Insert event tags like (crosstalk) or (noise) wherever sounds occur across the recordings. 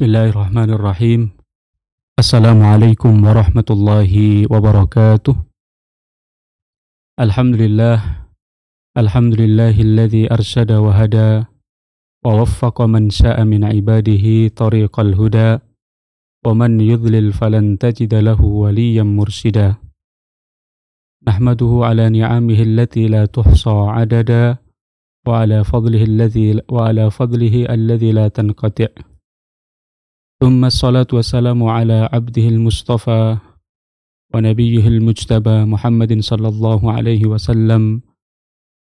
Bismillahirrahmanirrahim. Assalamualaikum warahmatullahi wabarakatuh. Alhamdulillah. Alhamdulillahilladzi arsyada wa hada wa waffaqa man sya'a min ibadihi tariqal huda wa man yudlil falan tajida lahu waliyan mursida. Nahmaduhu ala ni'amihi allati la tuhsa adada wa ala fadlihi alladhi wa ala fadlihi alladhi la tanqati'. ثم الصلاة والسلام على عبده المصطفى ونبيه المجتبى محمد صلى الله عليه وسلم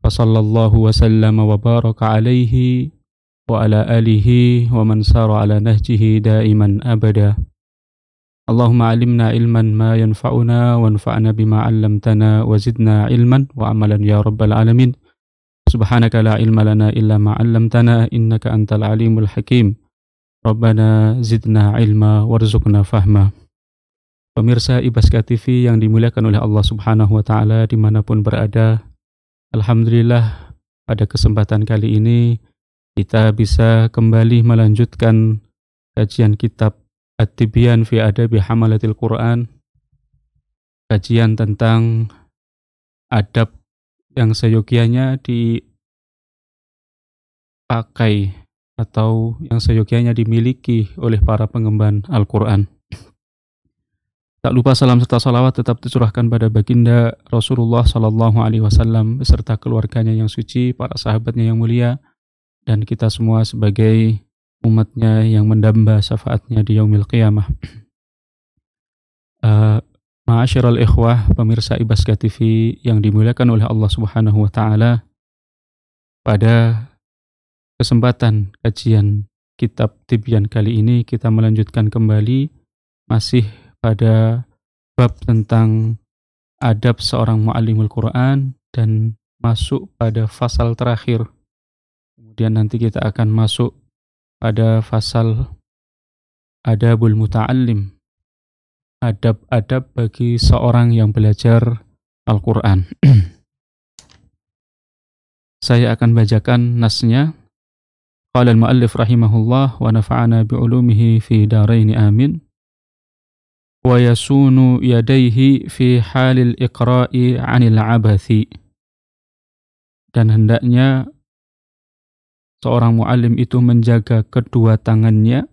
فصلى الله وسلم وبارك عليه وعلى آله ومن سار على نهجه دائما أبدا اللهم علمنا علما ما ينفعنا وانفعنا بما علمتنا وزدنا علما وعملا يا رب العالمين سبحانك لا علم لنا إلا ما علمتنا إنك أنت العليم الحكيم Rabbana zidna ilma warzuqna fahma. Pemirsa Ibaska TV yang dimuliakan oleh Allah Subhanahu wa taala dimanapun berada, alhamdulillah pada kesempatan kali ini kita bisa kembali melanjutkan kajian kitab At-Tibyan fi Adabi Hamalatil Quran. Kajian tentang adab yang seyogianya dipakai atau yang seyogianya dimiliki oleh para pengemban Al-Quran. Tak lupa salam serta salawat tetap tercurahkan pada baginda Rasulullah Sallallahu Alaihi Wasallam beserta keluarganya yang suci, para sahabatnya yang mulia, dan kita semua sebagai umatnya yang mendamba syafaatnya di yaumil qiyamah. Uh, Ma'asyiral ikhwah, pemirsa Ibaska TV yang dimuliakan oleh Allah Subhanahu wa taala. Pada kesempatan kajian kitab Tibyan kali ini kita melanjutkan kembali masih pada bab tentang adab seorang mu'alimul Quran dan masuk pada fasal terakhir. Kemudian nanti kita akan masuk pada fasal adabul muta'allim. Adab-adab bagi seorang yang belajar Al-Quran. (clears throat) Saya akan bacakan nasnya Qala al-muallif rahimahullah wa nafa'ana bi'ulumihi fi daraini amin. Wa yasunu yadayhi fi halil iqra'i 'anil 'abathi. Dan hendaknya seorang muallim itu menjaga kedua tangannya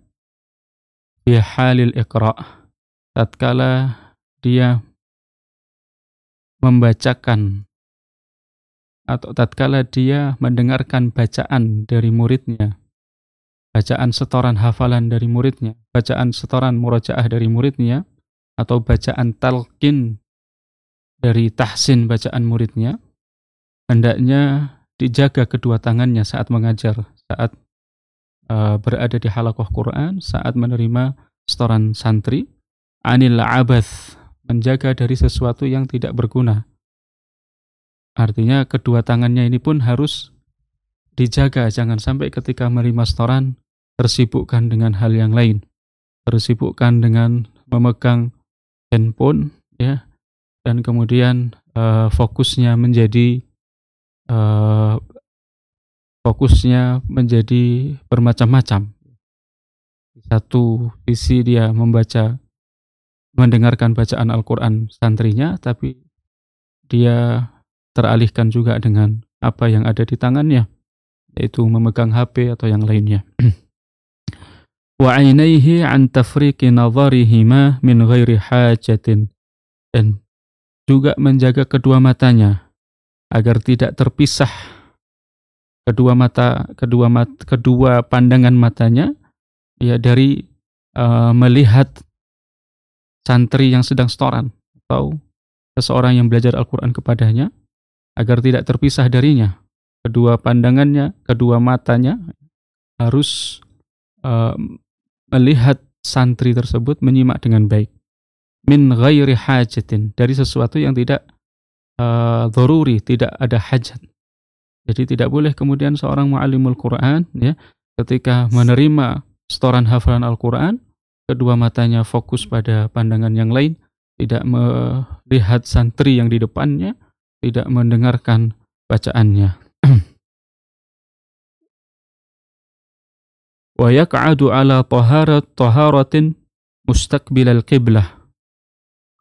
fi halil iqra' tatkala dia membacakan atau tatkala dia mendengarkan bacaan dari muridnya, bacaan setoran hafalan dari muridnya, bacaan setoran murojaah dari muridnya, atau bacaan talqin dari tahsin bacaan muridnya, hendaknya dijaga kedua tangannya saat mengajar, saat eh, berada di halakoh Quran, saat menerima setoran santri, anil abath, menjaga dari sesuatu yang tidak berguna, Artinya kedua tangannya ini pun harus dijaga jangan sampai ketika menerima setoran tersibukkan dengan hal yang lain. Tersibukkan dengan memegang handphone ya dan kemudian uh, fokusnya menjadi uh, fokusnya menjadi bermacam-macam. Di satu sisi dia membaca mendengarkan bacaan Al-Qur'an santrinya tapi dia teralihkan juga dengan apa yang ada di tangannya yaitu memegang HP atau yang lainnya (clears throat) wa ainaihi an tafriqi nadharihima min ghairi hajatin dan juga menjaga kedua matanya agar tidak terpisah kedua mata kedua mat, kedua pandangan matanya ya dari uh, melihat santri yang sedang setoran atau seseorang yang belajar Al-Qur'an kepadanya agar tidak terpisah darinya. Kedua pandangannya, kedua matanya harus uh, melihat santri tersebut menyimak dengan baik. Min ghairi hajatin, dari sesuatu yang tidak uh, tidak ada hajat. Jadi tidak boleh kemudian seorang mu'alimul Quran ya ketika menerima setoran hafalan Al-Quran, kedua matanya fokus pada pandangan yang lain, tidak melihat santri yang di depannya, tidak mendengarkan bacaannya. (clears throat) Wa yaq'adu ala taharat taharatin al qiblah.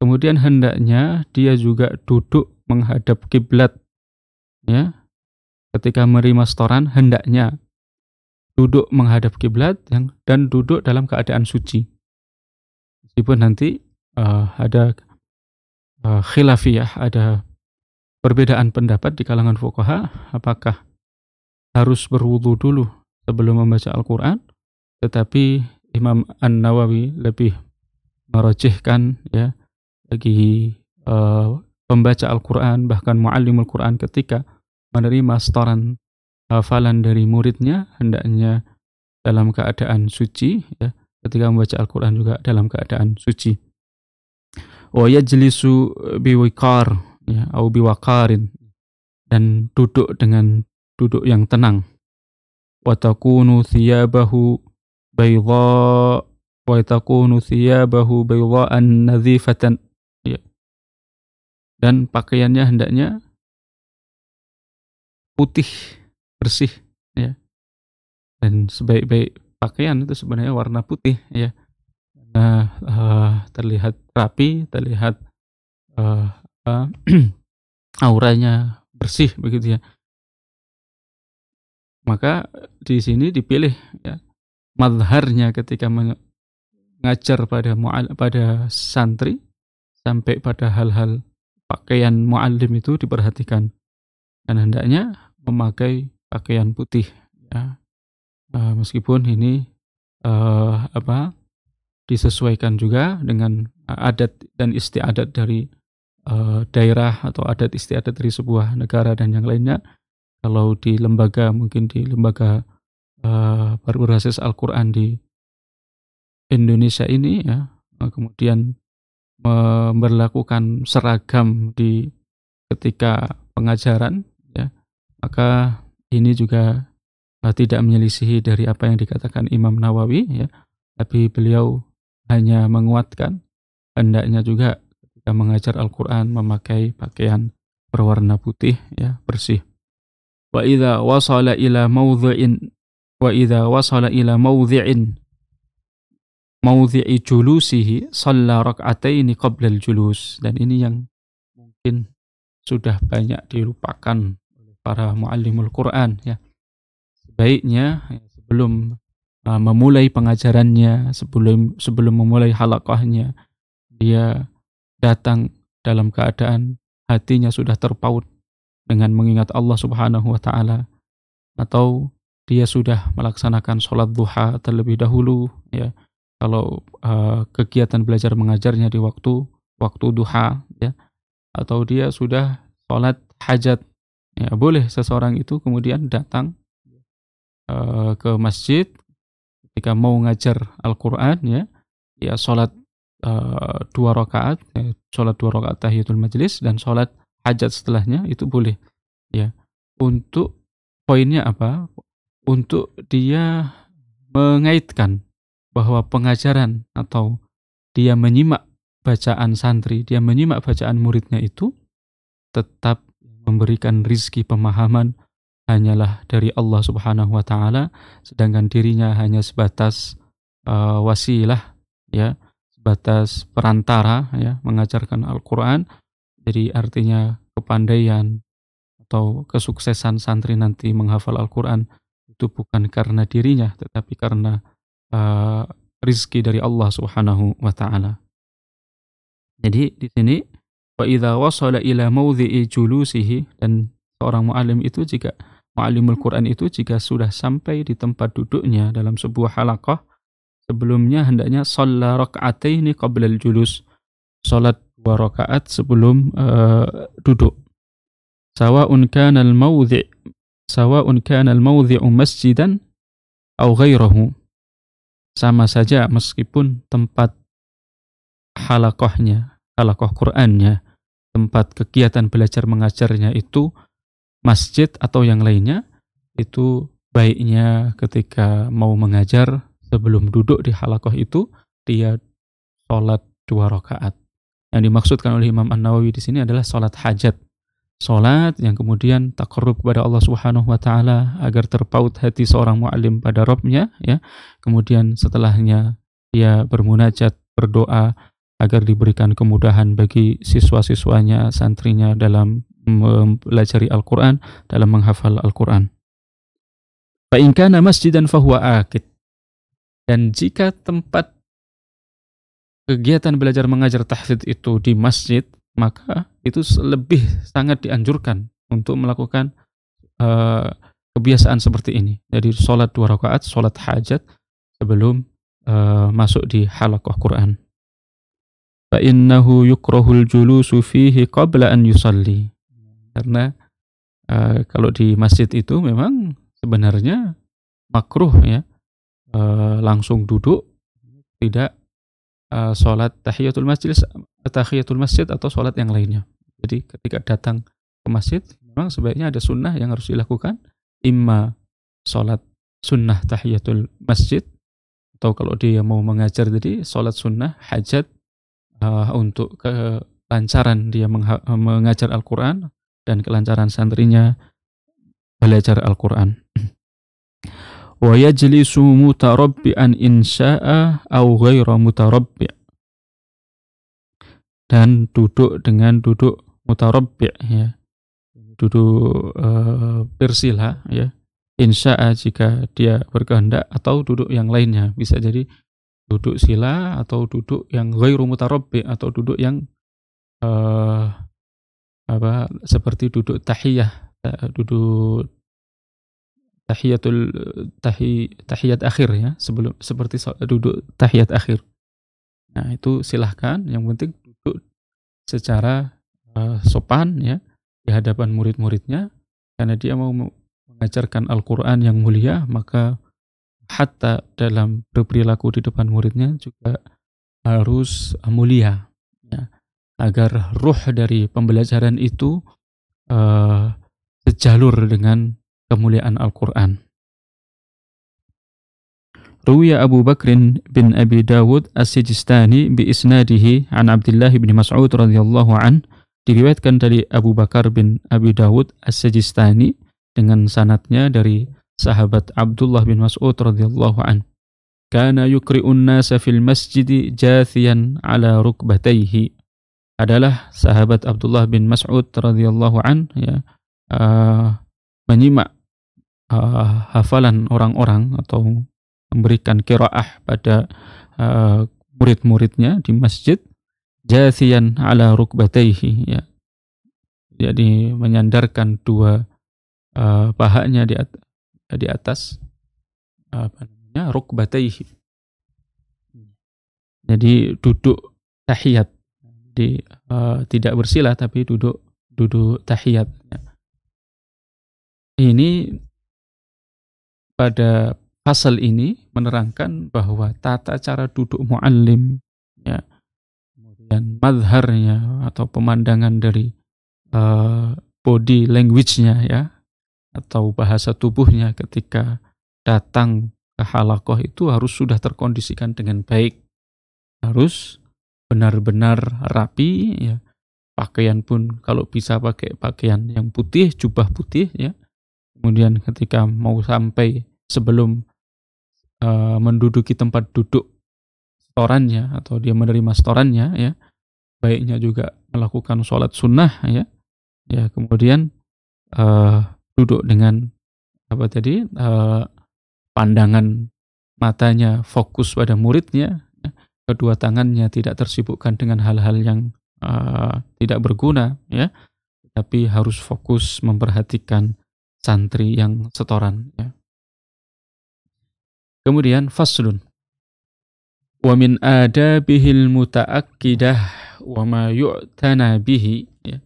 Kemudian hendaknya dia juga duduk menghadap kiblat. Ya. Ketika menerima setoran hendaknya duduk menghadap kiblat yang dan duduk dalam keadaan suci. Meskipun nanti uh, ada uh, khilafiyah, ada perbedaan pendapat di kalangan fukaha apakah harus berwudu dulu sebelum membaca Al-Quran tetapi Imam An-Nawawi lebih merojihkan ya bagi uh, pembaca Al-Quran bahkan muallimul Quran ketika menerima setoran hafalan dari muridnya hendaknya dalam keadaan suci ya ketika membaca Al-Quran juga dalam keadaan suci wa yajlisu biwiqar ya aubi wakarin dan duduk dengan duduk yang tenang wa takunu thiyabahu bayda wa takunu thiyabahu baydaan nadhifatan ya. dan pakaiannya hendaknya putih bersih ya dan sebaik-baik pakaian itu sebenarnya warna putih ya nah, uh, terlihat rapi terlihat uh, apa (clears throat) auranya bersih begitu ya maka di sini dipilih ya, madharnya ketika mengajar pada pada santri sampai pada hal-hal pakaian muallim itu diperhatikan dan hendaknya memakai pakaian putih ya e, meskipun ini e, apa disesuaikan juga dengan adat dan istiadat dari Eh, daerah atau adat istiadat dari sebuah negara dan yang lainnya. Kalau di lembaga mungkin di lembaga uh, berbasis Al-Qur'an di Indonesia ini ya, eh, kemudian memperlakukan seragam di ketika pengajaran ya, maka ini juga tidak menyelisihi dari apa yang dikatakan Imam Nawawi ya, tapi beliau hanya menguatkan hendaknya juga ketika mengajar Al-Quran memakai pakaian berwarna putih ya bersih. Wa idza wasala ila mawdhi'in wa idza wasala ila mawdhi'in mawdhi'i julusihi shalla rak'ataini qabla kabel julus dan ini yang mungkin sudah banyak dilupakan oleh para muallimul Quran ya. Sebaiknya ya, sebelum uh, memulai pengajarannya, sebelum sebelum memulai halakahnya dia datang dalam keadaan hatinya sudah terpaut dengan mengingat Allah Subhanahu wa taala atau dia sudah melaksanakan sholat duha terlebih dahulu ya kalau uh, kegiatan belajar mengajarnya di waktu waktu duha ya atau dia sudah sholat hajat ya boleh seseorang itu kemudian datang uh, ke masjid ketika mau ngajar Al-Quran ya ya sholat uh, dua rakaat, ya, sholat dua rakaat tahiyatul majlis dan sholat hajat setelahnya itu boleh. Ya, untuk poinnya apa? Untuk dia mengaitkan bahwa pengajaran atau dia menyimak bacaan santri, dia menyimak bacaan muridnya itu tetap memberikan rizki pemahaman hanyalah dari Allah Subhanahu wa taala sedangkan dirinya hanya sebatas uh, wasilah ya batas perantara ya mengajarkan Al-Qur'an. Jadi artinya kepandaian atau kesuksesan santri nanti menghafal Al-Qur'an itu bukan karena dirinya tetapi karena uh, rizki dari Allah Subhanahu wa taala. Jadi di sini wa idza wasala ila maudhi'i julusihi dan seorang muallim itu jika muallimul Quran itu jika sudah sampai di tempat duduknya dalam sebuah halakah sebelumnya hendaknya sholat rakaataini qabla julus sholat dua rakaat sebelum uh, duduk sawaun kana al mawdhi sawaun kana al mawdhi'u masjidan atau ghairahu sama saja meskipun tempat halakohnya halakoh Qur'annya tempat kegiatan belajar mengajarnya itu masjid atau yang lainnya itu baiknya ketika mau mengajar sebelum duduk di halakoh itu dia sholat dua rakaat. Yang dimaksudkan oleh Imam An Nawawi di sini adalah sholat hajat, sholat yang kemudian takarrub kepada Allah Subhanahu Wa Taala agar terpaut hati seorang muallim pada Robnya, ya. Kemudian setelahnya dia bermunajat, berdoa agar diberikan kemudahan bagi siswa-siswanya, santrinya dalam mempelajari Al-Quran, dalam menghafal Al-Quran. Fa'inkana dan fahuwa akid. Dan jika tempat kegiatan belajar mengajar tahfidz itu di masjid, maka itu lebih sangat dianjurkan untuk melakukan uh, kebiasaan seperti ini. Jadi sholat dua rakaat, sholat hajat sebelum uh, masuk di halakoh Quran. Fa'innahu yukrohul julusu fihi qabla an yusalli. Karena uh, kalau di masjid itu memang sebenarnya makruh ya e, langsung duduk, tidak e, sholat tahiyatul masjid, tahiyatul masjid atau sholat yang lainnya. Jadi ketika datang ke masjid, memang sebaiknya ada sunnah yang harus dilakukan. Imma sholat sunnah tahiyatul masjid, atau kalau dia mau mengajar jadi sholat sunnah hajat e, untuk lancaran dia mengajar Al-Quran dan kelancaran santrinya belajar Al-Quran wa yajlisu mutarabbi'an insya'a au ghaira mutarabbi' dan duduk dengan duduk mutarabbi' ya duduk uh, ya ya insya'a jika dia berkehendak atau duduk yang lainnya bisa jadi duduk sila atau duduk yang ghairu mutarabbi' atau duduk yang uh, apa seperti duduk tahiyah eh, duduk tahiyatul tahi, tahiyat akhir ya sebelum seperti duduk tahiyat akhir nah itu silahkan yang penting duduk secara uh, sopan ya di hadapan murid-muridnya karena dia mau mengajarkan Al-Quran yang mulia maka hatta dalam berperilaku di depan muridnya juga harus mulia ya, agar ruh dari pembelajaran itu uh, sejalur dengan kemuliaan Al-Quran. Ruwiya Abu Bakrin bin Abi Dawud As-Sijistani bi isnadihi an Abdullah bin Mas'ud radhiyallahu an diriwayatkan dari Abu Bakar bin Abi Dawud As-Sijistani dengan sanatnya dari sahabat Abdullah bin Mas'ud radhiyallahu an kana yukri'un nasa fil masjid jathiyan ala rukbatayhi adalah sahabat Abdullah bin Mas'ud radhiyallahu an ya uh, menyimak uh, hafalan orang-orang atau memberikan kiraah pada uh, murid-muridnya di masjid jasian ala rukbataihi ya jadi menyandarkan dua uh, pahanya di at di atas apa namanya rukbataihi jadi duduk tahiyat di uh, tidak bersila tapi duduk duduk tahiyat ya. Ini pada pasal ini menerangkan bahwa tata cara duduk muallim ya kemudian madharnya atau pemandangan dari uh, body language-nya ya atau bahasa tubuhnya ketika datang ke halakoh itu harus sudah terkondisikan dengan baik harus benar-benar rapi ya pakaian pun kalau bisa pakai pakaian yang putih jubah putih ya kemudian ketika mau sampai sebelum uh, menduduki tempat duduk setorannya atau dia menerima setorannya ya baiknya juga melakukan sholat sunnah ya ya kemudian uh, duduk dengan apa tadi uh, pandangan matanya fokus pada muridnya ya. kedua tangannya tidak tersibukkan dengan hal-hal yang uh, tidak berguna ya tapi harus fokus memperhatikan santri yang setoran. Ya. Kemudian faslun. Wa min adabihil muta'akkidah wa ma yu'tana bihi. Ya.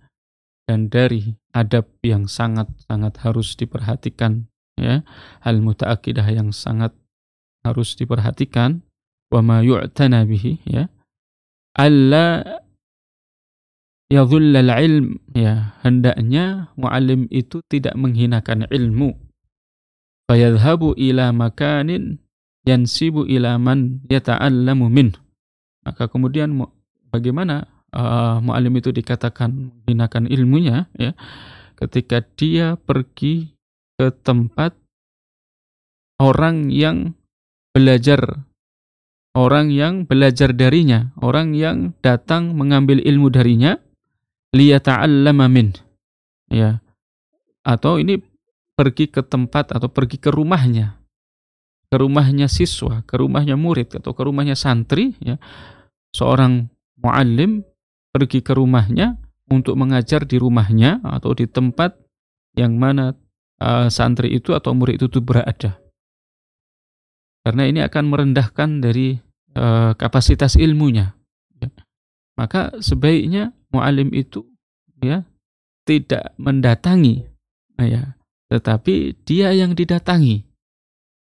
Dan dari adab yang sangat-sangat harus diperhatikan. Ya. Hal muta'akkidah yang sangat harus diperhatikan. Wa ma yu'tana bihi. Ya. Alla ya dhullal ilm ya hendaknya muallim itu tidak menghinakan ilmu fayadhabu ila makanin yansibu ila man yata'allamu min maka kemudian bagaimana uh, muallim itu dikatakan menghinakan ilmunya ya ketika dia pergi ke tempat orang yang belajar orang yang belajar darinya orang yang datang mengambil ilmu darinya liyata'allama min ya atau ini pergi ke tempat atau pergi ke rumahnya ke rumahnya siswa ke rumahnya murid atau ke rumahnya santri ya seorang muallim pergi ke rumahnya untuk mengajar di rumahnya atau di tempat yang mana uh, santri itu atau murid itu, itu berada karena ini akan merendahkan dari uh, kapasitas ilmunya ya. maka sebaiknya mualim itu ya tidak mendatangi ya tetapi dia yang didatangi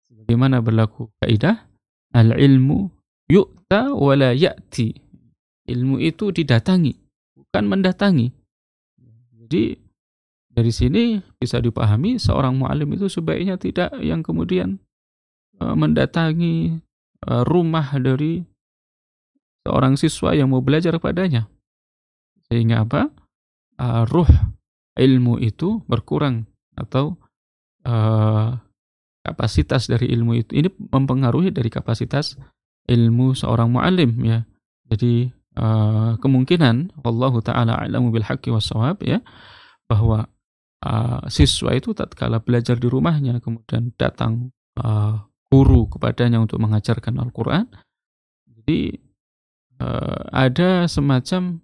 sebagaimana berlaku kaidah al ilmu yu'ta wala ya'ti ilmu itu didatangi bukan mendatangi jadi dari sini bisa dipahami seorang mualim itu sebaiknya tidak yang kemudian e, mendatangi e, rumah dari seorang siswa yang mau belajar padanya sehingga apa uh, ruh ilmu itu berkurang atau uh, kapasitas dari ilmu itu ini mempengaruhi dari kapasitas ilmu seorang mu'alim ya jadi uh, kemungkinan Allah taala alamu bil haqqi wasawab ya bahwa uh, siswa itu tatkala belajar di rumahnya kemudian datang uh, guru kepadanya untuk mengajarkan Al-Qur'an jadi uh, ada semacam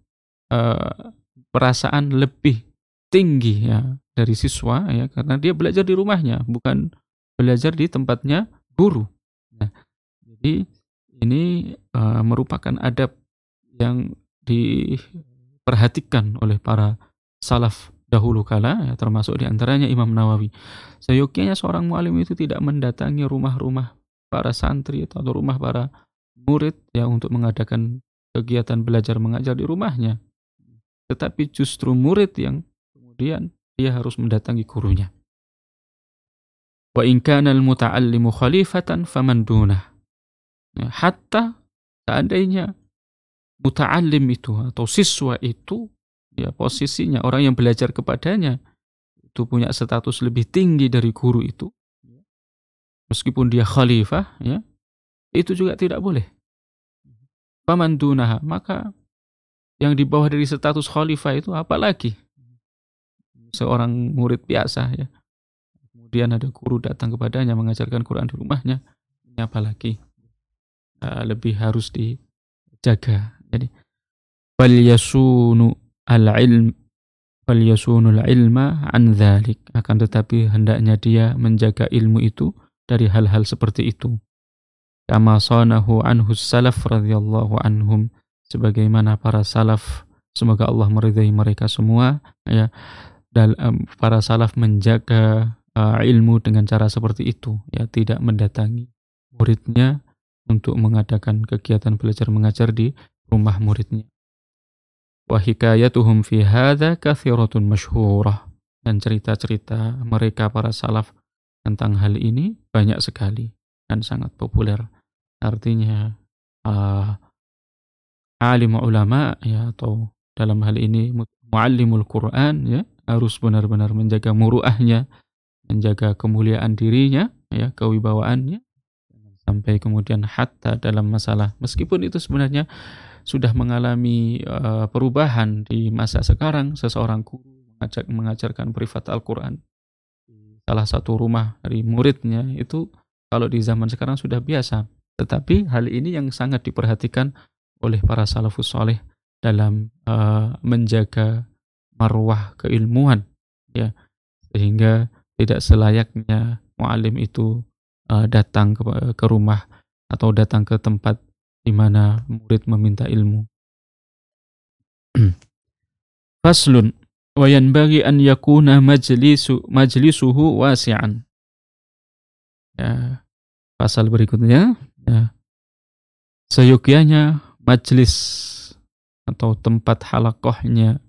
Eh, perasaan lebih tinggi ya dari siswa ya karena dia belajar di rumahnya bukan belajar di tempatnya guru. Nah, jadi ini uh, merupakan adab yang diperhatikan oleh para salaf dahulu kala ya, termasuk diantaranya Imam Nawawi. Seyogyanya seorang mualim itu tidak mendatangi rumah-rumah para santri atau rumah para murid ya untuk mengadakan kegiatan belajar mengajar di rumahnya tetapi justru murid yang kemudian dia harus mendatangi gurunya. Wa in kana al-muta'allimu khalifatan faman dunah. Ya, hatta seandainya muta'allim itu atau siswa itu ya posisinya orang yang belajar kepadanya itu punya status lebih tinggi dari guru itu meskipun dia khalifah ya itu juga tidak boleh paman dunah maka yang di bawah dari status khalifah itu apalagi Seorang murid biasa ya. Kemudian ada guru datang kepadanya mengajarkan Quran di rumahnya. Ini apalagi ya, lebih harus dijaga. Jadi fal yasunu al ilm fal al ilma an dhalik. Akan tetapi hendaknya dia menjaga ilmu itu dari hal-hal seperti itu. Kama sanahu anhu salaf radhiyallahu anhum sebagaimana para salaf semoga Allah meridhai mereka semua ya um, para salaf menjaga uh, ilmu dengan cara seperti itu ya tidak mendatangi muridnya untuk mengadakan kegiatan belajar mengajar di rumah muridnya wa hikayatuhum fi hadza kathiratun masyhurah dan cerita-cerita mereka para salaf tentang hal ini banyak sekali dan sangat populer artinya uh, alim ulama ya atau dalam hal ini muallimul Quran ya harus benar-benar menjaga muruahnya, menjaga kemuliaan dirinya, ya kewibawaannya, sampai kemudian hatta dalam masalah meskipun itu sebenarnya sudah mengalami uh, perubahan di masa sekarang seseorang guru mengajak mengajarkan privat Al-Quran di salah satu rumah dari muridnya itu kalau di zaman sekarang sudah biasa tetapi hal ini yang sangat diperhatikan oleh para salafus soleh dalam uh, menjaga marwah keilmuan ya sehingga tidak selayaknya mualim itu uh, datang ke, ke rumah atau datang ke tempat di mana murid meminta ilmu. (clears throat) Faslun wa yanbaghi an yakuna majlisu majlisuhu wasi'an. Ya, pasal berikutnya ya. Seyogyanya majelis atau tempat halakohnya,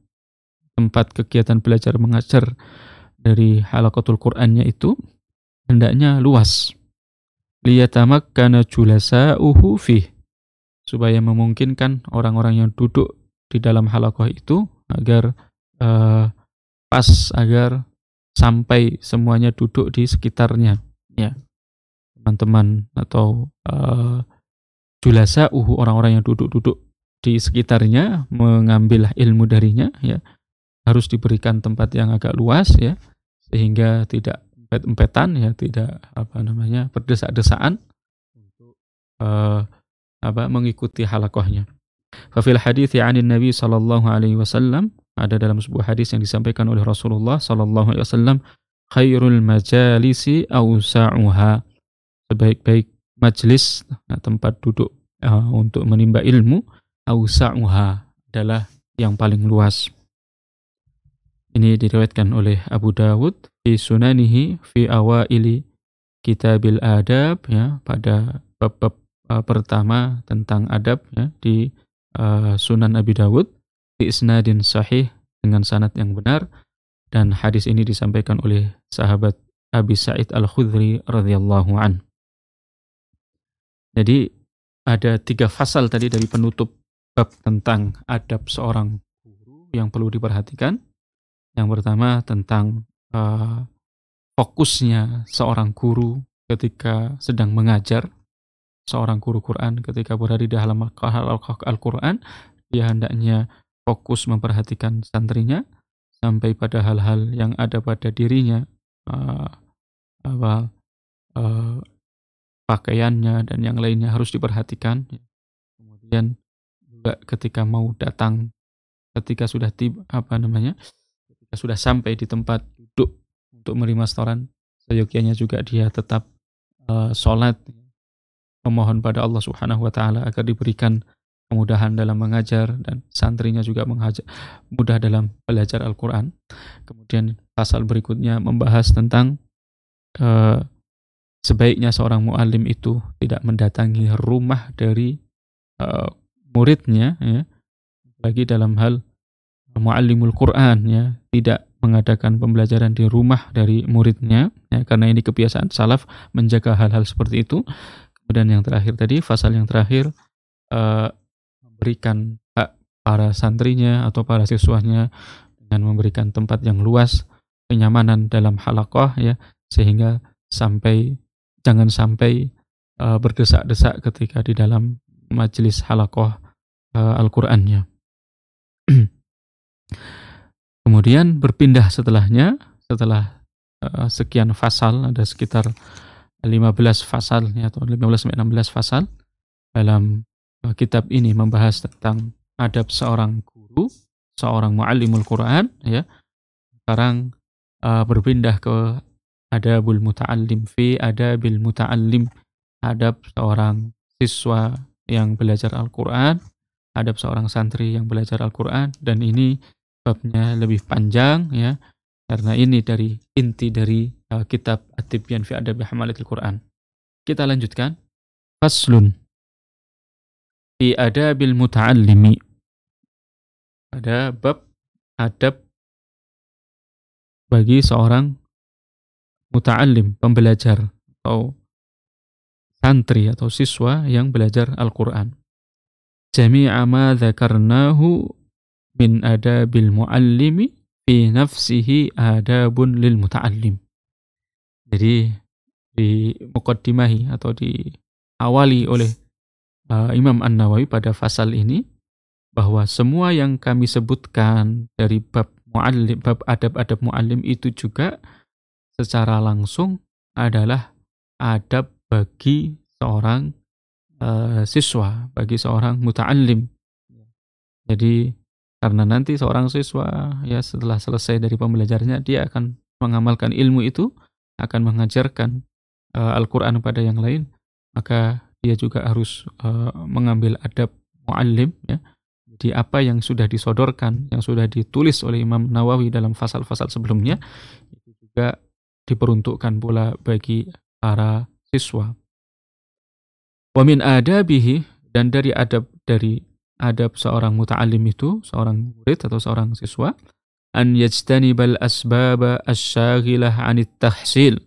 tempat kegiatan belajar mengajar dari halakotul Qur'annya itu hendaknya luas. karena julasa'uhu uhufi Supaya memungkinkan orang-orang yang duduk di dalam halakoh itu agar uh, pas, agar sampai semuanya duduk di sekitarnya. ya Teman-teman atau uh, julasa uhu orang-orang yang duduk-duduk di sekitarnya mengambil ilmu darinya ya harus diberikan tempat yang agak luas ya sehingga tidak empet-empetan ya tidak apa namanya berdesak-desaan untuk uh, eh, apa mengikuti halakohnya. Fafil hadits anin Nabi Shallallahu alaihi wasallam ada dalam sebuah hadis yang disampaikan oleh Rasulullah Shallallahu alaihi wasallam khairul majalisi ausa'uha sebaik-baik majelis nah, tempat duduk uh, untuk menimba ilmu ausa'uha adalah yang paling luas. Ini diriwayatkan oleh Abu Dawud di Sunanihi fi awaili Kitabil Adab ya pada bab, bab uh, eh, pertama tentang adab ya di uh, Sunan Abi Dawud di isnadin sahih dengan sanad yang benar dan hadis ini disampaikan oleh sahabat Abi Sa'id Al-Khudri radhiyallahu an. Jadi ada tiga fasal tadi dari penutup bab tentang adab seorang guru yang perlu diperhatikan. Yang pertama tentang uh, fokusnya seorang guru ketika sedang mengajar, seorang guru Quran ketika berada di dalam Al-Quran, dia hendaknya fokus memperhatikan santrinya sampai pada hal-hal yang ada pada dirinya, uh, apa, uh, pakaiannya dan yang lainnya harus diperhatikan. Kemudian juga ketika mau datang, ketika sudah tiba apa namanya, ketika sudah sampai di tempat duduk untuk menerima setoran, seyogianya juga dia tetap uh, sholat memohon pada Allah Subhanahu wa taala agar diberikan kemudahan dalam mengajar dan santrinya juga mengajar mudah dalam belajar Al-Qur'an. Kemudian pasal berikutnya membahas tentang uh, sebaiknya seorang mualim itu tidak mendatangi rumah dari uh, muridnya ya dalam hal mu'alimul Quran ya tidak mengadakan pembelajaran di rumah dari muridnya ya, karena ini kebiasaan salaf menjaga hal-hal seperti itu kemudian yang terakhir tadi pasal yang terakhir uh, memberikan hak para santrinya atau para siswanya dengan memberikan tempat yang luas kenyamanan dalam halakoh ya sehingga sampai jangan sampai uh, berdesak-desak ketika di dalam majelis halakoh uh, Al-Qur'annya. (clears throat) Kemudian berpindah setelahnya setelah uh, sekian fasal ada sekitar 15 fasal ya, atau 15 sampai 16 fasal dalam uh, kitab ini membahas tentang adab seorang guru, seorang muallimul Quran ya. Sekarang uh, berpindah ke adabul muta'allim fi adabil muta'allim adab seorang siswa yang belajar Al-Qur'an adab seorang santri yang belajar Al-Qur'an dan ini babnya lebih panjang ya karena ini dari inti dari uh, kitab At-Tibyan fi adab Hamalatil Qur'an kita lanjutkan faslun fi adabil muta'allimi ada bab adab bagi seorang muta'allim, pembelajar atau santri atau siswa yang belajar Al-Qur'an. Jami'a ma dzakarnahu min adabil muallimi fi nafsihi adabun lil muta'allim. Jadi di mukaddimahi atau diawali oleh uh, Imam An-Nawawi pada fasal ini bahwa semua yang kami sebutkan dari bab muallim bab adab-adab muallim itu juga secara langsung adalah adab bagi seorang uh, siswa, bagi seorang muta'allim. Jadi karena nanti seorang siswa ya setelah selesai dari pembelajarannya dia akan mengamalkan ilmu itu, akan mengajarkan uh, Al-Qur'an pada yang lain, maka dia juga harus uh, mengambil adab muallim ya. Jadi apa yang sudah disodorkan, yang sudah ditulis oleh Imam Nawawi dalam fasal-fasal sebelumnya itu juga diperuntukkan pula bagi para siswa. Wamin adabihi dan dari adab dari adab seorang muta'alim itu, seorang murid atau seorang siswa, an yajtanibal asbaba asyaghilah anit tahsil.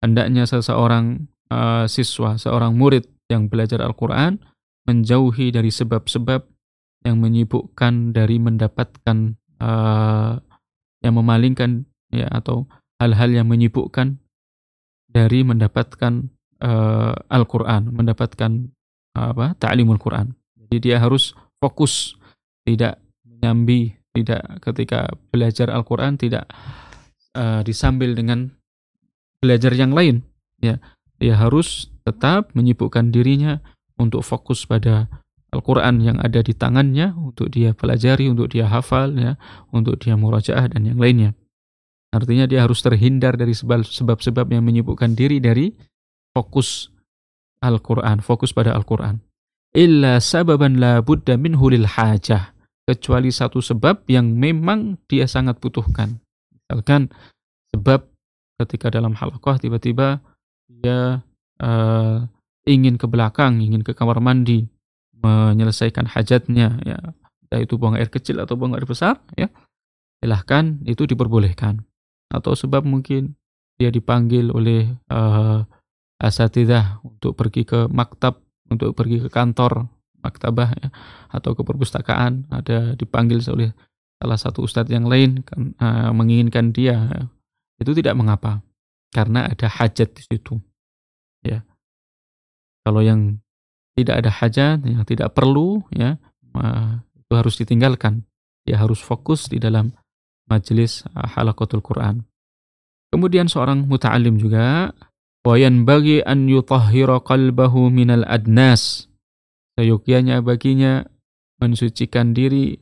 Hendaknya seseorang uh, siswa, seorang murid yang belajar Al-Quran menjauhi dari sebab-sebab yang menyibukkan dari mendapatkan uh, yang memalingkan ya atau hal-hal yang menyibukkan dari mendapatkan uh, Al-Qur'an, mendapatkan eh, apa? ta'limul Qur'an. Jadi dia harus fokus, tidak menyambi, tidak ketika belajar Al-Qur'an tidak uh, disambil dengan belajar yang lain, ya. Dia harus tetap menyibukkan dirinya untuk fokus pada Al-Quran yang ada di tangannya untuk dia pelajari, untuk dia hafal, ya, untuk dia murajaah dan yang lainnya. Artinya dia harus terhindar dari sebab-sebab yang menyibukkan diri dari fokus Al-Qur'an, fokus pada Al-Qur'an. Illa sababan la buddha minhu lil hajah. Kecuali satu sebab yang memang dia sangat butuhkan. Misalkan sebab ketika dalam halakoh tiba-tiba dia uh, ingin ke belakang, ingin ke kamar mandi, menyelesaikan hajatnya ya. itu buang air kecil atau buang air besar ya. Silahkan itu diperbolehkan atau sebab mungkin dia dipanggil oleh uh, asatidah untuk pergi ke maktab, untuk pergi ke kantor maktabah ya, atau ke perpustakaan, ada dipanggil oleh salah satu ustadz yang lain kan, uh, menginginkan dia ya. itu tidak mengapa karena ada hajat di situ ya kalau yang tidak ada hajat yang tidak perlu ya uh, itu harus ditinggalkan dia harus fokus di dalam majelis eh, halakotul Quran. Kemudian seorang muta'alim juga wayan bagi an yutahhira qalbahu minal adnas. Seyogianya baginya mensucikan diri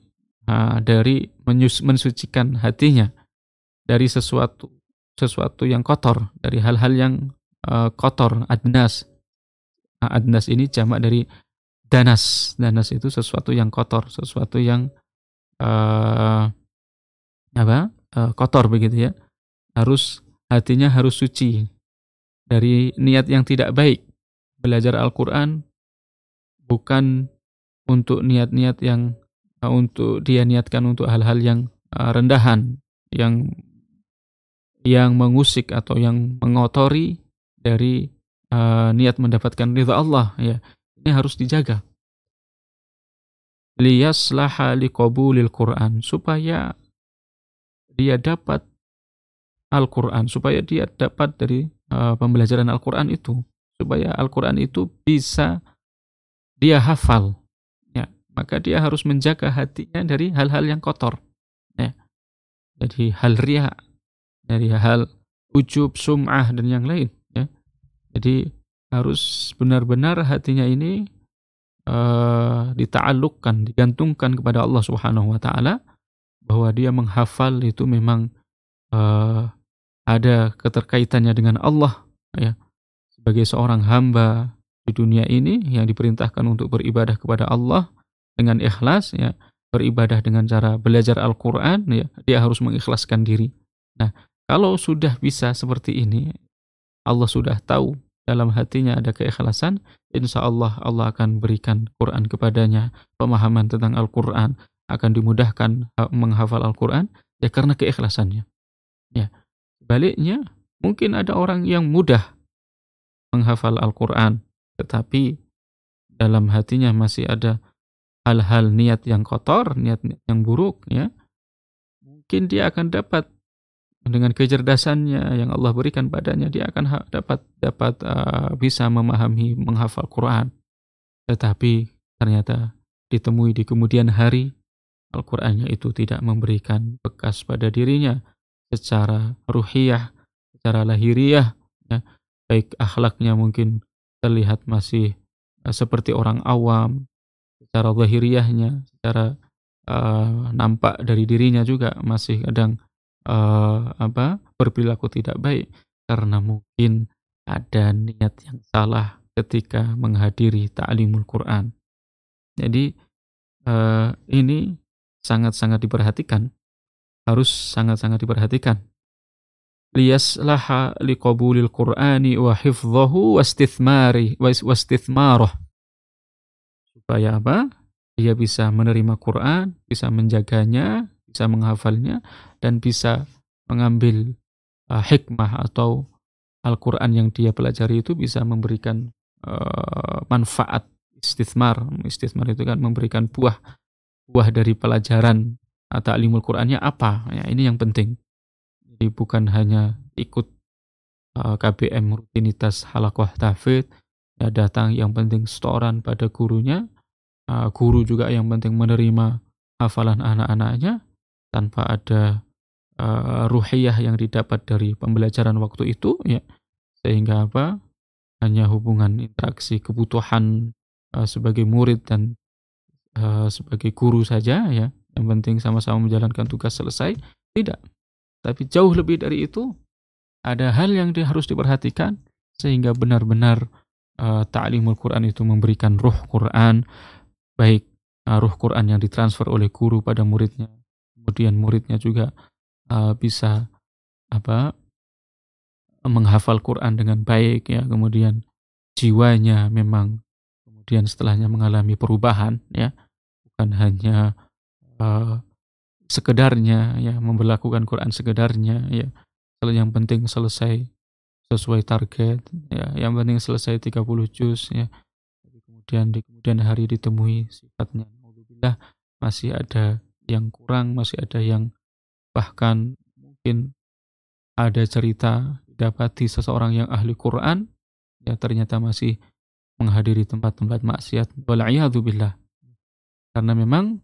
dari mensucikan hatinya dari sesuatu sesuatu yang kotor, dari hal-hal yang eh, kotor, adnas. adnas ini jamak dari danas. Danas itu sesuatu yang kotor, sesuatu yang eh, apa e, kotor begitu ya harus hatinya harus suci dari niat yang tidak baik belajar Al-Quran bukan untuk niat-niat yang eh, untuk dia niatkan untuk hal-hal yang eh, rendahan yang yang mengusik atau yang mengotori dari uh, niat mendapatkan ridha Allah ya ini harus dijaga liyaslaha liqabulil Quran supaya dia dapat Al-Quran, supaya dia dapat dari uh, pembelajaran Al-Quran itu, supaya Al-Quran itu bisa dia hafal. Ya, maka dia harus menjaga hatinya dari hal-hal yang kotor. Ya. Dari hal ria, dari hal ujub, sum'ah, dan yang lain. Ya. Jadi harus benar-benar hatinya ini uh, eh, ditaalukkan, digantungkan kepada Allah Subhanahu wa taala bahwa dia menghafal itu memang uh, ada keterkaitannya dengan Allah ya sebagai seorang hamba di dunia ini yang diperintahkan untuk beribadah kepada Allah dengan ikhlas ya beribadah dengan cara belajar Al-Qur'an ya dia harus mengikhlaskan diri. Nah, kalau sudah bisa seperti ini Allah sudah tahu dalam hatinya ada keikhlasan, insya Allah Allah akan berikan Quran kepadanya, pemahaman tentang Al-Quran, akan dimudahkan menghafal Al-Quran ya karena keikhlasannya. Ya, sebaliknya mungkin ada orang yang mudah menghafal Al-Quran tetapi dalam hatinya masih ada hal-hal niat yang kotor, niat, niat yang buruk ya. Mungkin dia akan dapat dengan kecerdasannya yang Allah berikan padanya dia akan dapat dapat uh, bisa memahami menghafal Quran. Tetapi ternyata ditemui di kemudian hari Al-Qur'annya itu tidak memberikan bekas pada dirinya secara ruhiyah, secara lahiriah, ya, baik akhlaknya mungkin terlihat masih eh, seperti orang awam, secara lahiriahnya, secara uh, nampak dari dirinya juga masih kadang uh, apa berperilaku tidak baik karena mungkin ada niat yang salah ketika menghadiri ta'limul Quran. Jadi uh, ini sangat-sangat diperhatikan. Harus sangat-sangat diperhatikan. liqabulil Qur'ani wa hifdhahu wa istithmari wa Supaya apa? Dia bisa menerima Quran, bisa menjaganya, bisa menghafalnya, dan bisa mengambil uh, hikmah atau Al-Quran yang dia pelajari itu bisa memberikan uh, manfaat istithmar. Istithmar itu kan memberikan buah buah dari pelajaran atau alimul Qur'annya apa. Ya, ini yang penting. Jadi bukan hanya ikut uh, KBM rutinitas halakoh tafid, ya datang yang penting setoran pada gurunya, uh, guru juga yang penting menerima hafalan anak-anaknya tanpa ada uh, ruhiyah yang didapat dari pembelajaran waktu itu, ya sehingga apa hanya hubungan interaksi kebutuhan uh, sebagai murid dan uh, sebagai guru saja ya yang penting sama-sama menjalankan tugas selesai tidak tapi jauh lebih dari itu ada hal yang harus diperhatikan sehingga benar-benar uh, ta'limul Quran itu memberikan ruh Quran baik uh, ruh Quran yang ditransfer oleh guru pada muridnya kemudian muridnya juga uh, bisa apa menghafal Quran dengan baik ya kemudian jiwanya memang kemudian setelahnya mengalami perubahan ya bukan hanya uh, sekedarnya ya memperlakukan Quran sekedarnya ya kalau yang penting selesai sesuai target ya yang penting selesai 30 juz ya Jadi kemudian di kemudian hari ditemui sifatnya alhamdulillah masih ada yang kurang masih ada yang bahkan mungkin ada cerita didapati seseorang yang ahli Quran ya ternyata masih menghadiri tempat-tempat maksiat wal billah karena memang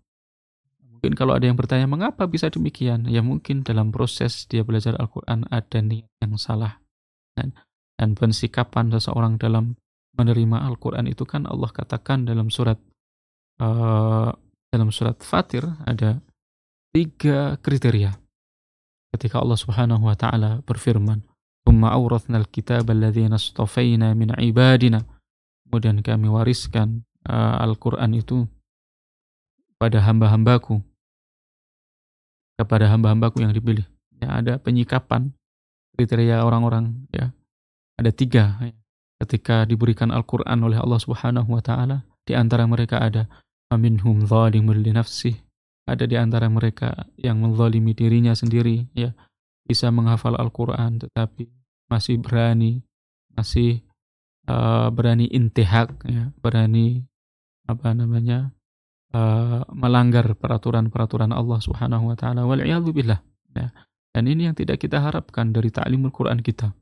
mungkin kalau ada yang bertanya mengapa bisa demikian, ya mungkin dalam proses dia belajar Al-Quran ada niat yang salah. Dan, dan pensikapan seseorang dalam menerima Al-Quran itu kan Allah katakan dalam surat uh, dalam surat Fatir ada tiga kriteria. Ketika Allah Subhanahu wa taala berfirman, "Tsumma awrathna al-kitaba alladziina min ibadina." Kemudian kami wariskan uh, Al-Qur'an itu pada hamba-hambaku kepada hamba-hambaku yang dipilih ya ada penyikapan kriteria orang-orang ya ada tiga ya. ketika diberikan Al-Quran oleh Allah Subhanahu Wa Taala di antara mereka ada minhum zalimun ada di antara mereka yang menzalimi dirinya sendiri ya bisa menghafal Al-Quran tetapi masih berani masih uh, berani intihak ya berani apa namanya uh, melanggar peraturan-peraturan Allah Subhanahu wa taala wal billah. Ya. Dan ini yang tidak kita harapkan dari ta'limul Quran kita.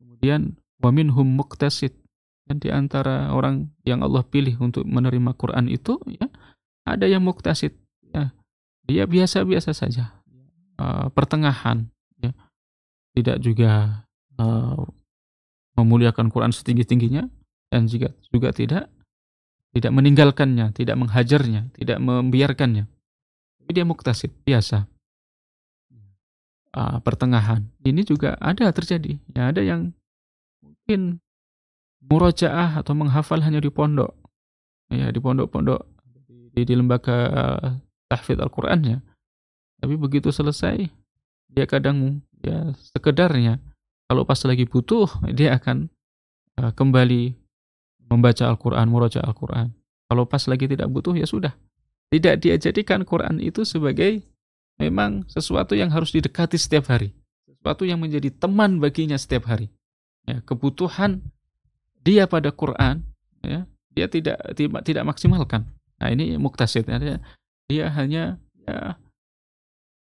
Kemudian wa minhum muqtasid dan di antara orang yang Allah pilih untuk menerima Quran itu ya ada yang muktasid ya dia biasa-biasa saja uh, pertengahan ya tidak juga uh, memuliakan Quran setinggi-tingginya dan juga juga tidak tidak meninggalkannya, tidak menghajarnya, tidak membiarkannya. Tapi dia muktasib, biasa. Uh, pertengahan. Ini juga ada terjadi. Ya, ada yang mungkin murojaah atau menghafal hanya di pondok. Ya, di pondok-pondok di, di lembaga eh, tahfidz Al-Qur'annya. Tapi begitu selesai, dia kadang ya sekedarnya kalau pas lagi butuh dia akan uh, kembali membaca Al-Quran, muraja Al-Quran. Kalau pas lagi tidak butuh, ya sudah. Tidak dia jadikan Quran itu sebagai memang sesuatu yang harus didekati setiap hari. Sesuatu yang menjadi teman baginya setiap hari. Ya, kebutuhan dia pada Quran, ya, dia tidak, tidak maksimalkan. Nah ini muktasid, ya. dia hanya ya,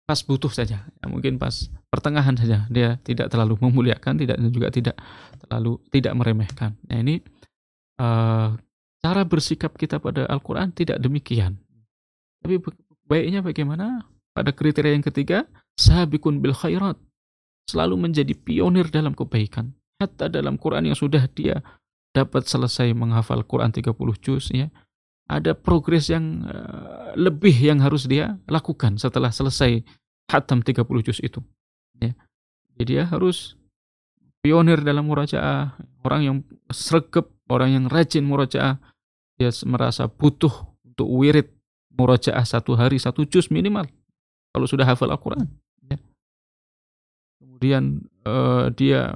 pas butuh saja, ya, mungkin pas pertengahan saja. Dia tidak terlalu memuliakan, tidak juga tidak terlalu tidak meremehkan. Nah ini Eh, cara bersikap kita pada Al-Quran tidak demikian. Tapi baiknya bagaimana? Pada kriteria yang ketiga, sahabikun bil khairat. Selalu menjadi pionir dalam kebaikan. Hatta dalam Quran yang sudah dia dapat selesai menghafal Quran 30 juz ya. Ada progres yang eh, lebih yang harus dia lakukan setelah selesai hatam 30 juz itu. Ya. Jadi dia harus pionir dalam murajaah, orang yang sergap orang yang rajin murojaah dia merasa butuh untuk wirid murojaah satu hari satu juz minimal kalau sudah hafal Al-Quran ya. kemudian uh, dia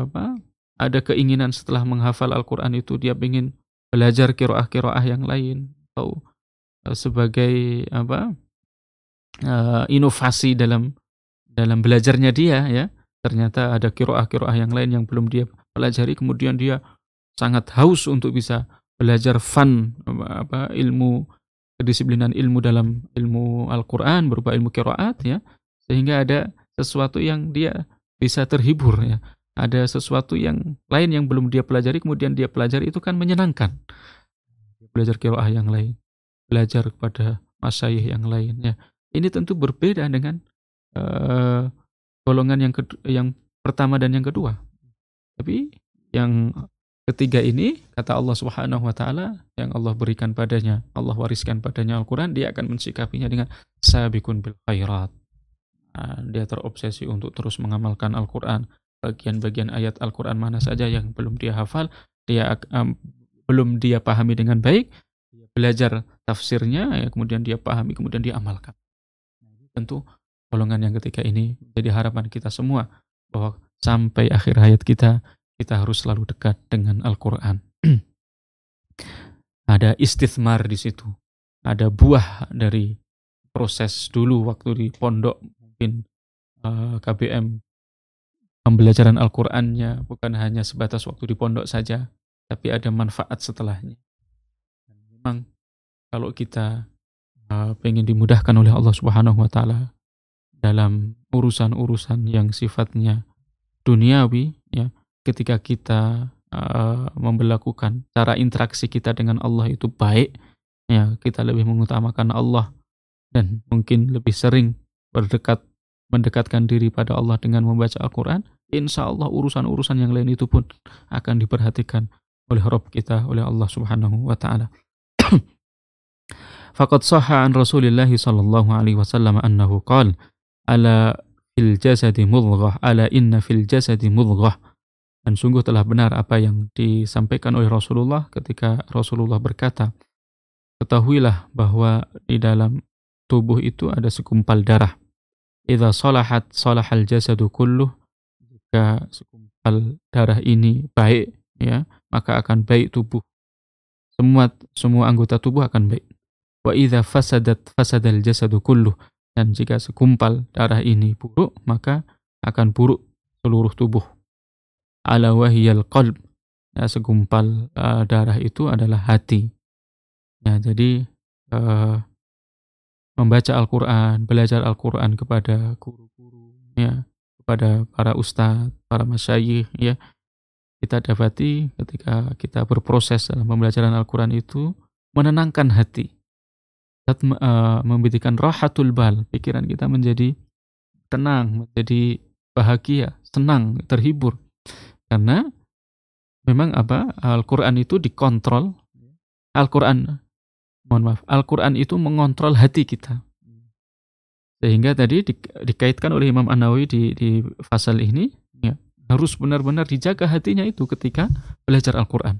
apa ada keinginan setelah menghafal Al-Quran itu dia ingin belajar kiroah-kiroah yang lain atau uh, sebagai apa uh, inovasi dalam dalam belajarnya dia ya ternyata ada kiroah-kiroah yang lain yang belum dia pelajari kemudian dia sangat haus untuk bisa belajar fun apa ilmu kedisiplinan ilmu dalam ilmu Al-Qur'an berupa ilmu qiraat ya sehingga ada sesuatu yang dia bisa terhibur ya ada sesuatu yang lain yang belum dia pelajari kemudian dia pelajari itu kan menyenangkan belajar qiraah yang lain belajar kepada masyayikh yang lain ya ini tentu berbeda dengan uh, golongan yang yang pertama dan yang kedua tapi yang Ketiga ini kata Allah Subhanahu wa taala yang Allah berikan padanya, Allah wariskan padanya Al-Qur'an, dia akan mensikapinya dengan sabiqun bil khairat. Ah, dia terobsesi untuk terus mengamalkan Al-Qur'an. Bagian-bagian ayat Al-Qur'an mana saja yang belum dia hafal, dia um, belum dia pahami dengan baik, dia belajar tafsirnya, ya, kemudian dia pahami, kemudian dia amalkan. Nah, tentu golongan yang ketiga ini menjadi harapan kita semua bahwa sampai akhir hayat kita kita harus selalu dekat dengan Al-Quran. (clears throat) ada istithmar di situ, ada buah dari proses dulu waktu di pondok mungkin uh, eh, KBM pembelajaran Al-Qur'annya bukan hanya sebatas waktu di pondok saja, tapi ada manfaat setelahnya. Dan memang kalau kita uh, eh, ingin dimudahkan oleh Allah Subhanahu wa taala dalam urusan-urusan yang sifatnya duniawi ya, ketika kita uh, memperlakukan cara interaksi kita dengan Allah itu baik, ya kita lebih mengutamakan Allah dan mungkin lebih sering berdekat mendekatkan diri pada Allah dengan membaca Al-Quran, insya Allah urusan-urusan yang lain itu pun akan diperhatikan oleh Rob kita, oleh Allah Subhanahu wa Ta'ala. Fakat (clears throat) sahha an Rasulillah sallallahu alaihi wasallam annahu ala fil jasad mudghah ala inna fil jasad mudghah dan sungguh telah benar apa yang disampaikan oleh Rasulullah ketika Rasulullah berkata, Ketahuilah bahwa di dalam tubuh itu ada sekumpal darah. Idza salahat salahal jasadu kulluh. Jika sekumpal darah ini baik, ya, maka akan baik tubuh. Semua semua anggota tubuh akan baik. Wa idza fasadat fasadal jasadu kulluh. Dan jika sekumpal darah ini buruk, maka akan buruk seluruh tubuh ala wahiyal qalb ya, segumpal uh, darah itu adalah hati ya jadi uh, membaca Al-Qur'an belajar Al-Qur'an kepada guru-guru ya kepada para ustadz para masyayikh ya kita dapati ketika kita berproses dalam pembelajaran Al-Qur'an itu menenangkan hati dan uh, eh, memberikan rahatul bal pikiran kita menjadi tenang menjadi bahagia senang terhibur karena memang apa? Al-Qur'an itu dikontrol. Al-Qur'an mohon maaf, Al-Qur'an itu mengontrol hati kita. Sehingga tadi di, dikaitkan oleh Imam An-Nawawi di di fasal ini ya, harus benar-benar dijaga hatinya itu ketika belajar Al-Qur'an.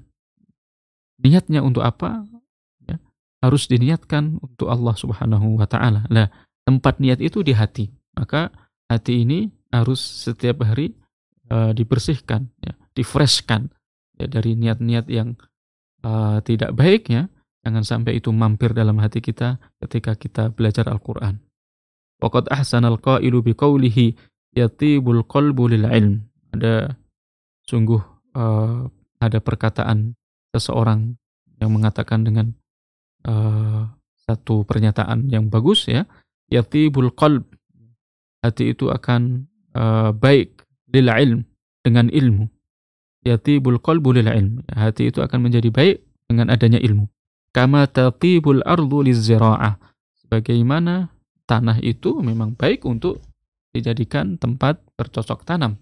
Niatnya untuk apa? Ya, harus diniatkan untuk Allah Subhanahu wa taala. Nah, tempat niat itu di hati. Maka hati ini harus setiap hari uh, dibersihkan, ya, difreshkan ya, dari niat-niat yang uh, tidak baik ya. Jangan sampai itu mampir dalam hati kita ketika kita belajar Al-Qur'an. Waqad ahsanal qailu biqawlihi yatibul qalbu lil ilm. Ada sungguh uh, ada perkataan seseorang yang mengatakan dengan uh, satu pernyataan yang bagus ya, yatibul qalb. Hati itu akan uh, baik lil ilm dengan ilmu. Yatibul qalbu bulil ilm. Hati itu akan menjadi baik dengan adanya ilmu. Kama bul ardu ziraah. Sebagaimana tanah itu memang baik untuk dijadikan tempat bercocok tanam.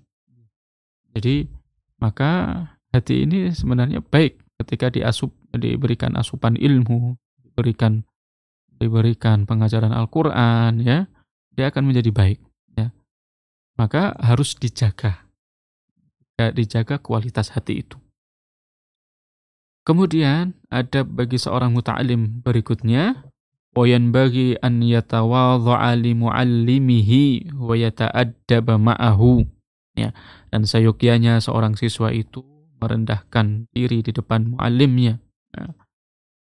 Jadi maka hati ini sebenarnya baik ketika diasup diberikan asupan ilmu, diberikan diberikan pengajaran Al-Qur'an ya, dia akan menjadi baik maka harus dijaga. Ya, dijaga kualitas hati itu. Kemudian ada bagi seorang muta'alim berikutnya wayan bagi an yatawadha'a li muallimihi wa yata'addaba ma'ahu. Ya, dan sayukianya seorang siswa itu merendahkan diri di depan muallimnya. Ya.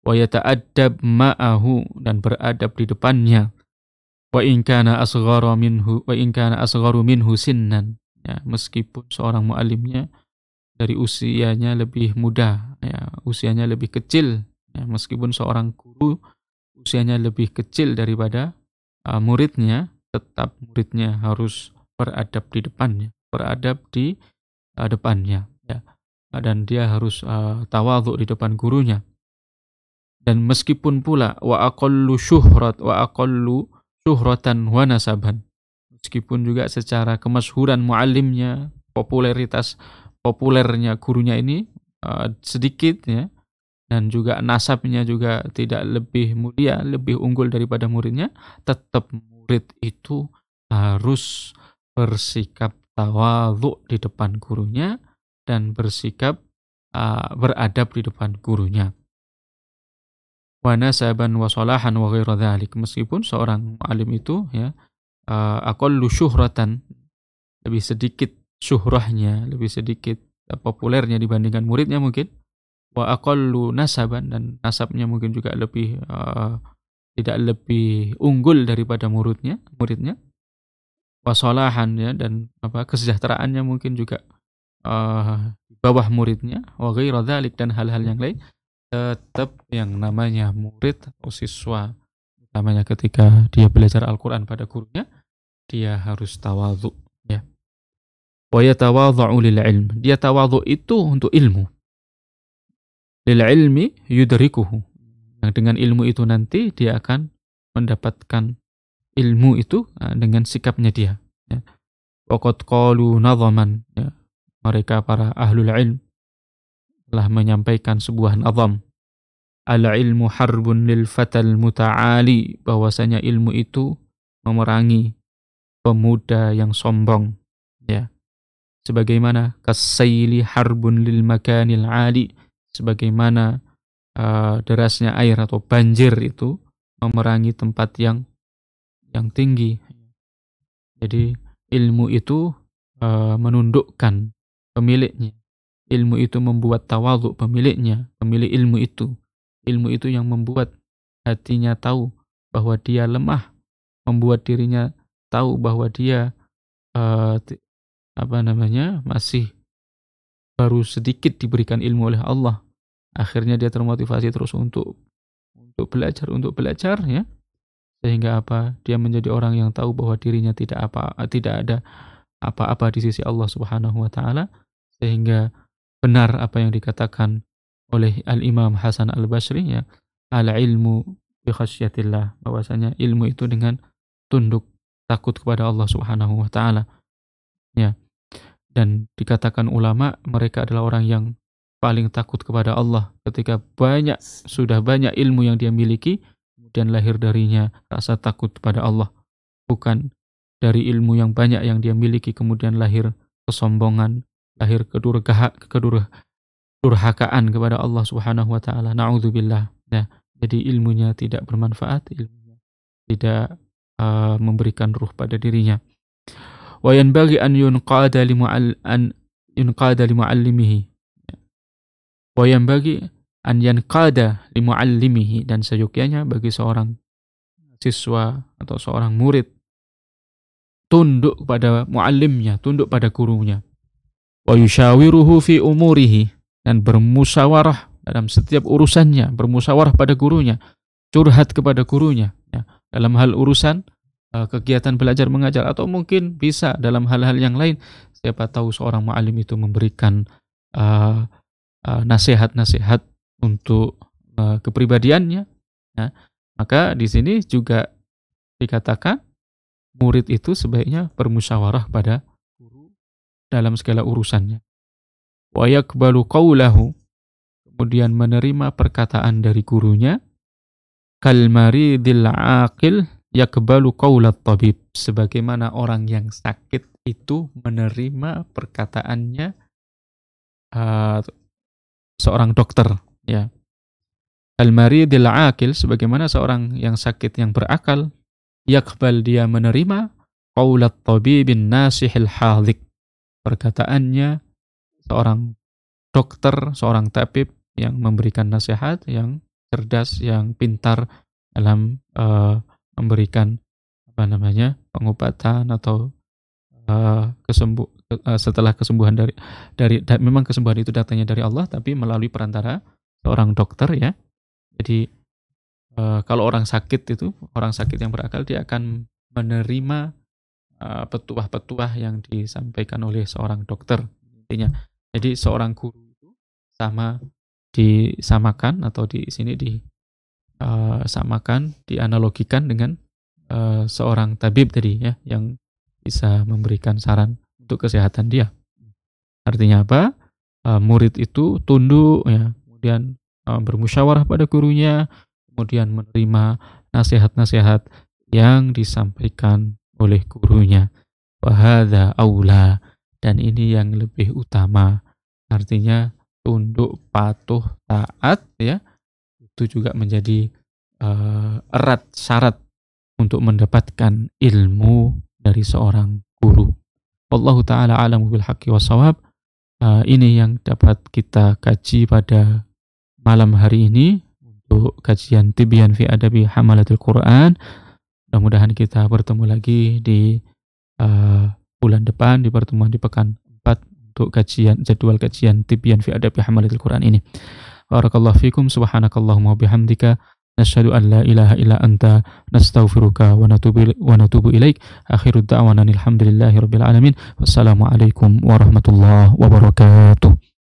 Wa yata'addab ma'ahu dan beradab di depannya wa in kana asghara minhu wa in kana asgharu minhu sinnan ya meskipun seorang muallimnya dari usianya lebih muda ya usianya lebih kecil ya, meskipun seorang guru usianya lebih kecil daripada uh, muridnya tetap muridnya harus beradab di depannya beradab di uh, depannya ya dan dia harus uh, tawadhu di depan gurunya dan meskipun pula wa aqallu syuhrat wa aqallu syuhratan wa nasaban. Meskipun juga secara kemasyhuran muallimnya, popularitas populernya gurunya ini uh, sedikit ya dan juga nasabnya juga tidak lebih mulia, lebih unggul daripada muridnya, tetap murid itu harus bersikap tawadhu di depan gurunya dan bersikap uh, beradab di depan gurunya wa nasaban wa salahan wa ghairu dzalik meskipun seorang alim itu ya uh, aqallu syuhratan lebih sedikit syuhrahnya lebih sedikit eh, populernya dibandingkan muridnya mungkin wa aqallu nasaban dan nasabnya mungkin juga lebih uh, tidak lebih unggul daripada muridnya muridnya wa salahan ya dan apa kesejahteraannya mungkin juga uh, di bawah muridnya wa ghairu dzalik dan hal-hal yang lain tetap yang namanya murid atau siswa utamanya ketika dia belajar Al-Qur'an pada gurunya dia harus tawadhu ya wa yatawadhu lil ilm dia tawadhu itu untuk ilmu lil ilmi yudrikuhu yang dengan ilmu itu nanti dia akan mendapatkan ilmu itu e, dengan sikapnya dia ya waqad qalu nadhaman ya mereka para ahlul ilm telah menyampaikan sebuah nazam. Al-ilmu harbun lil fatal muta'ali, bahwasanya ilmu itu memerangi pemuda yang sombong, ya. Sebagaimana kasaili harbun lil makanil ali, sebagaimana uh, derasnya air atau banjir itu memerangi tempat yang yang tinggi. Jadi ilmu itu uh, menundukkan pemiliknya Ilmu itu membuat tawaduk pemiliknya, pemilik ilmu itu. Ilmu itu yang membuat hatinya tahu bahwa dia lemah, membuat dirinya tahu bahwa dia uh, apa namanya masih baru sedikit diberikan ilmu oleh Allah. Akhirnya dia termotivasi terus untuk untuk belajar, untuk belajar ya. Sehingga apa? Dia menjadi orang yang tahu bahwa dirinya tidak apa tidak ada apa-apa di sisi Allah Subhanahu wa taala sehingga benar apa yang dikatakan oleh Al-Imam Hasan Al-Basri ya al-ilmu bi khasyatillah bahwasanya ilmu itu dengan tunduk takut kepada Allah Subhanahu wa taala. Ya. Dan dikatakan ulama mereka adalah orang yang paling takut kepada Allah ketika banyak sudah banyak ilmu yang dia miliki kemudian lahir darinya rasa takut kepada Allah bukan dari ilmu yang banyak yang dia miliki kemudian lahir kesombongan lahir kedurhakaan kepada Allah Subhanahu wa taala. Nauzubillah. Ya, jadi ilmunya tidak bermanfaat, ilmunya tidak uh, memberikan ruh pada dirinya. Wa yanbaghi an yunqada li an yunqada li muallimihi. Wa yanbaghi an yanqada li muallimihi dan seyogyanya bagi seorang siswa atau seorang murid tunduk pada muallimnya, tunduk pada gurunya wa yushawiruhu fi umurihi dan bermusyawarah dalam setiap urusannya, bermusyawarah pada gurunya, curhat kepada gurunya ya, dalam hal urusan eh, kegiatan belajar mengajar atau mungkin bisa dalam hal-hal yang lain siapa tahu seorang muallim itu memberikan eh, eh, nasihat-nasihat uh, uh, untuk uh, kepribadiannya ya. maka di sini juga dikatakan murid itu sebaiknya bermusyawarah pada dalam segala urusannya. Wa yakbalu qawlahu kemudian menerima perkataan dari gurunya kalmaridil aqil yakbalu qawlat tabib sebagaimana orang yang sakit itu menerima perkataannya uh, seorang dokter ya kalmaridil aqil sebagaimana seorang yang sakit yang berakal yakbal dia menerima qawlat tabibin nasihil hadik perkataannya seorang dokter, seorang tabib yang memberikan nasihat, yang cerdas, yang pintar dalam uh, memberikan apa namanya pengobatan atau uh, eh, kesembuh eh, uh, setelah kesembuhan dari dari da, memang kesembuhan itu datangnya dari Allah tapi melalui perantara seorang dokter ya jadi uh, kalau orang sakit itu orang sakit yang berakal dia akan menerima Eh, petuah-petuah yang disampaikan oleh seorang dokter intinya. Jadi seorang guru itu sama disamakan atau di sini disamakan, eh, dianalogikan dengan eh, seorang tabib tadi ya yang bisa memberikan saran untuk kesehatan dia. Artinya apa? Murid itu tunduk ya, kemudian bermusyawarah pada gurunya, kemudian menerima nasihat-nasihat yang disampaikan oleh gurunya. Wahada aula dan ini yang lebih utama. Artinya tunduk, patuh, taat ya. Itu juga menjadi uh, erat syarat untuk mendapatkan ilmu dari seorang guru. Wallahu taala alam bil haqqi wasawab. Uh, eh, ini yang dapat kita kaji pada malam hari ini untuk kajian tibyan fi Adabi Hamalatul Quran mudah-mudahan kita bertemu lagi di uh, bulan depan di pertemuan di pekan 4 untuk kajian jadwal kajian tibyan fi adab hamalatul quran ini barakallahu fikum subhanakallahumma bihamdika nashhadu an la ilaha illa anta nastaghfiruka wa natubu wa natubu ilaik akhiru da'wana alhamdulillahi rabbil alamin wassalamu alaikum warahmatullahi wabarakatuh